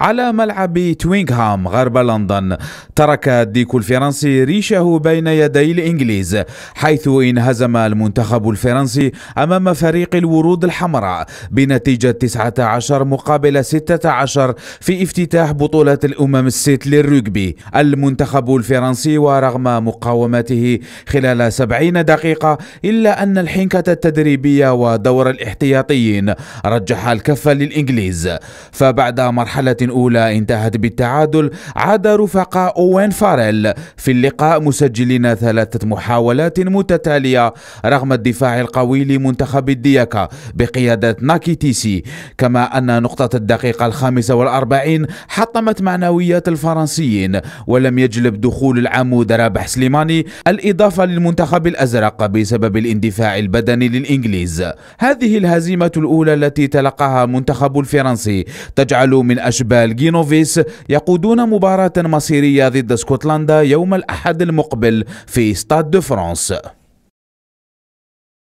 على ملعب توينغهام غرب لندن ترك الديك الفرنسي ريشه بين يدي الإنجليز حيث انهزم المنتخب الفرنسي أمام فريق الورود الحمراء بنتيجة 19 مقابل 16 في افتتاح بطولة الأمم الست للرجبي المنتخب الفرنسي ورغم مقاومته خلال 70 دقيقة إلا أن الحنكة التدريبية ودور الاحتياطيين رجح الكفة للإنجليز فبعد مرحلة أولى انتهت بالتعادل عاد رفقاء أوين فاريل في اللقاء مسجلين ثلاثة محاولات متتالية رغم الدفاع القوي لمنتخب الدياكا بقيادة ناكي تيسي كما أن نقطة الدقيقة الخامسة والأربعين حطمت معنويات الفرنسيين ولم يجلب دخول العمود رابح سليماني الإضافة للمنتخب الأزرق بسبب الاندفاع البدني للإنجليز هذه الهزيمة الأولى التي تلقاها منتخب الفرنسي تجعل من أشباه الجينوفيس يقودون مباراة مصيرية ضد اسكتلندا يوم الأحد المقبل في ستاد دو فرانس